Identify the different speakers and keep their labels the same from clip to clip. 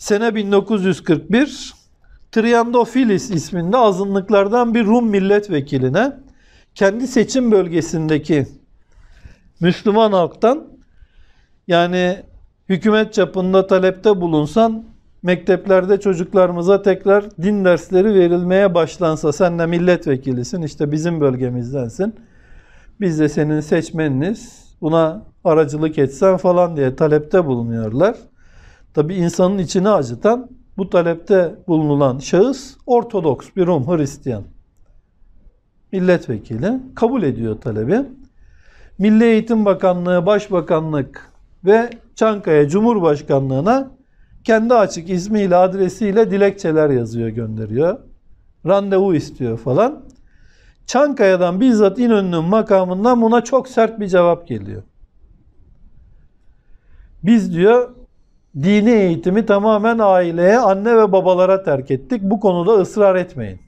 Speaker 1: Sene 1941 Triandofilis isminde azınlıklardan bir Rum milletvekiline kendi seçim bölgesindeki Müslüman halktan yani hükümet çapında talepte bulunsan mekteplerde çocuklarımıza tekrar din dersleri verilmeye başlansa sen de milletvekilisin işte bizim bölgemizdensin biz de senin seçmeniniz buna aracılık etsen falan diye talepte bulunuyorlar. Tabi insanın içini acıtan bu talepte bulunulan şahıs Ortodoks bir Rum Hristiyan milletvekili kabul ediyor talebi. Milli Eğitim Bakanlığı, Başbakanlık ve Çankaya Cumhurbaşkanlığına kendi açık ismiyle, adresiyle dilekçeler yazıyor, gönderiyor. Randevu istiyor falan. Çankaya'dan bizzat İnönü'nün makamından buna çok sert bir cevap geliyor. Biz diyor dini eğitimi tamamen aileye, anne ve babalara terk ettik. Bu konuda ısrar etmeyin.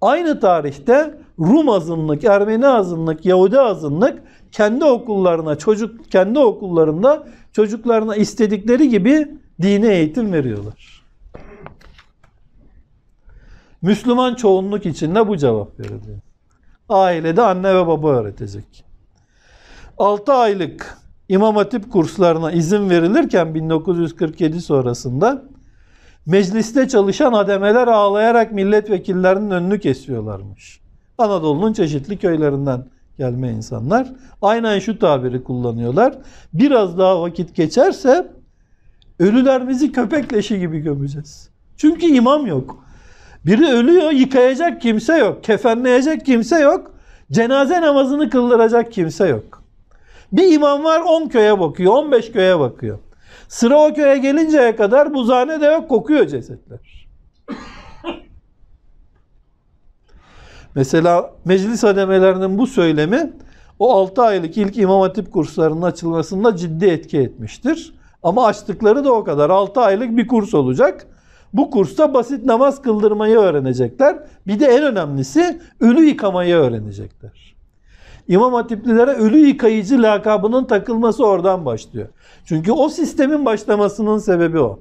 Speaker 1: Aynı tarihte Rum azınlık, Ermeni azınlık, Yahudi azınlık kendi okullarına, çocuk kendi okullarında çocuklarına istedikleri gibi dini eğitim veriyorlar. Müslüman çoğunluk içinde bu cevap veriliyor. Ailede anne ve baba öğretecek. 6 aylık İmam Hatip kurslarına izin verilirken 1947 sonrasında mecliste çalışan ademeler ağlayarak milletvekillerinin önünü kesiyorlarmış. Anadolu'nun çeşitli köylerinden gelme insanlar. Aynen şu tabiri kullanıyorlar. Biraz daha vakit geçerse ölülerimizi köpek leşi gibi gömeceğiz. Çünkü imam yok. Biri ölüyor, yıkayacak kimse yok. Kefenleyecek kimse yok. Cenaze namazını kıldıracak kimse yok. Bir imam var 10 köye bakıyor, 15 köye bakıyor. Sıra o köye gelinceye kadar buzhane de yok, kokuyor cesetler. Mesela meclis hademelerinin bu söylemi o 6 aylık ilk imam hatip kurslarının açılmasında ciddi etki etmiştir. Ama açtıkları da o kadar. 6 aylık bir kurs olacak. Bu kursta basit namaz kıldırmayı öğrenecekler. Bir de en önemlisi ölü yıkamayı öğrenecekler. İmam Hatiplilere ölü yıkayıcı lakabının takılması oradan başlıyor. Çünkü o sistemin başlamasının sebebi o.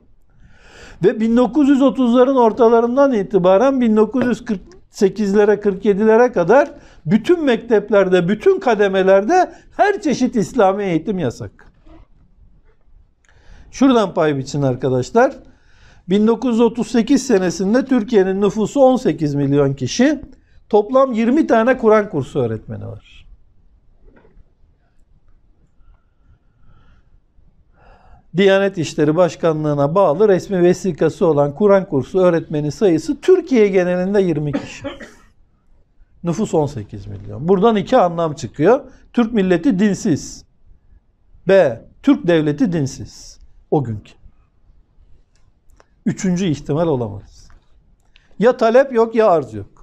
Speaker 1: Ve 1930'ların ortalarından itibaren 1948'lere 47'lere kadar bütün mekteplerde, bütün kademelerde her çeşit İslami eğitim yasak. Şuradan pay biçin arkadaşlar. 1938 senesinde Türkiye'nin nüfusu 18 milyon kişi. Toplam 20 tane Kur'an kursu öğretmeni var. Diyanet İşleri Başkanlığı'na bağlı resmi vesikası olan Kur'an kursu öğretmeni sayısı Türkiye genelinde 20 kişi. Nüfus 18 milyon. Buradan iki anlam çıkıyor. Türk milleti dinsiz. B. Türk devleti dinsiz. O günkü. Üçüncü ihtimal olamaz. Ya talep yok ya arz yok.